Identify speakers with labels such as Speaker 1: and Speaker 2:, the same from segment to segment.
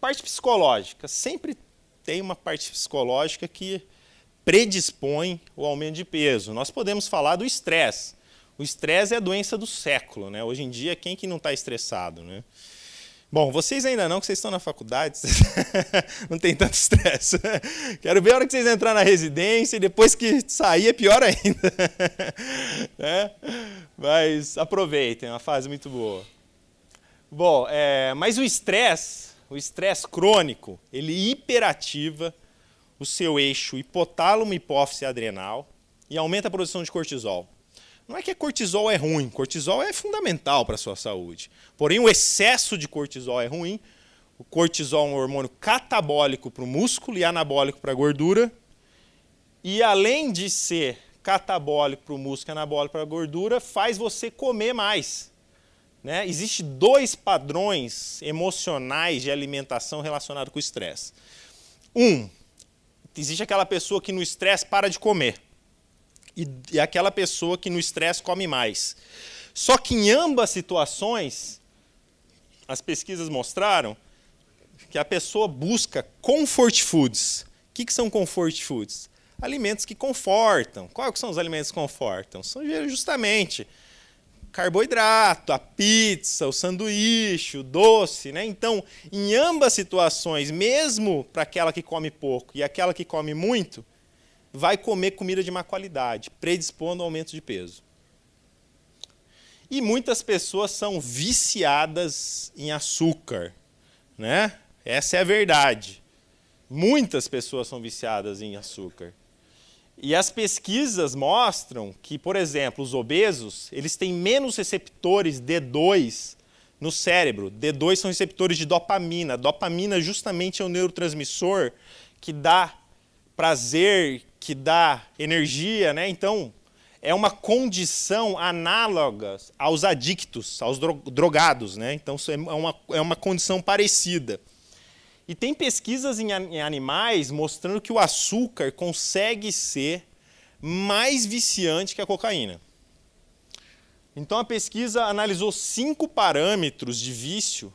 Speaker 1: Parte psicológica. Sempre tem uma parte psicológica que predispõe o aumento de peso. Nós podemos falar do estresse. O estresse é a doença do século, né? Hoje em dia, quem que não está estressado, né? Bom, vocês ainda não, que vocês estão na faculdade, não tem tanto estresse. Né? Quero ver a hora que vocês entrar na residência e depois que sair é pior ainda. né? Mas aproveitem, é uma fase muito boa. Bom, é, mas o estresse o estresse crônico, ele hiperativa o seu eixo hipotálamo hipófise adrenal e aumenta a produção de cortisol. Não é que cortisol é ruim, cortisol é fundamental para a sua saúde. Porém, o excesso de cortisol é ruim. O cortisol é um hormônio catabólico para o músculo e anabólico para a gordura. E além de ser catabólico para o músculo e anabólico para a gordura, faz você comer mais. Né? Existem dois padrões emocionais de alimentação relacionados com o estresse. Um, existe aquela pessoa que no estresse para de comer. E, e aquela pessoa que no estresse come mais. Só que em ambas situações, as pesquisas mostraram que a pessoa busca comfort foods. O que, que são comfort foods? Alimentos que confortam. Quais são os alimentos que confortam? São justamente carboidrato, a pizza, o sanduíche, o doce, né? Então, em ambas situações, mesmo para aquela que come pouco e aquela que come muito, vai comer comida de má qualidade, predispondo ao aumento de peso. E muitas pessoas são viciadas em açúcar, né? Essa é a verdade. Muitas pessoas são viciadas em açúcar. E as pesquisas mostram que, por exemplo, os obesos, eles têm menos receptores D2 no cérebro. D2 são receptores de dopamina. Dopamina justamente é o neurotransmissor que dá prazer, que dá energia, né? Então, é uma condição análoga aos adictos, aos drogados, né? Então, é, é uma, é uma condição parecida. E tem pesquisas em, animais mostrando que o açúcar consegue ser mais viciante que a cocaína. Então a pesquisa analisou cinco parâmetros de vício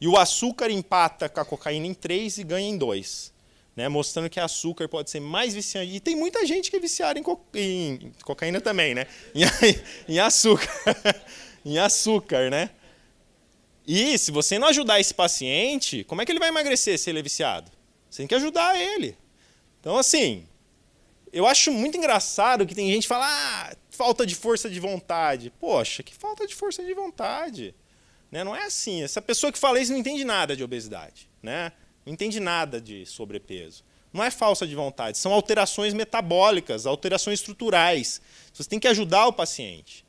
Speaker 1: e o açúcar empata com a cocaína em três e ganha em dois. Né, mostrando que açúcar pode ser mais viciante. E tem muita gente que é viciada em, co em cocaína também, né? Em, em açúcar. em açúcar, né? E se você não ajudar esse paciente, como é que ele vai emagrecer se ele é viciado? Você tem que ajudar ele. Então, assim, eu acho muito engraçado que tem gente que fala, ah, falta de força de vontade. Poxa, que falta de força de vontade. Né? Não é assim. Essa pessoa que fala isso não entende nada de obesidade. Né? Não entende nada de sobrepeso. Não é falsa de vontade, são alterações metabólicas, alterações estruturais. Você tem que ajudar o paciente.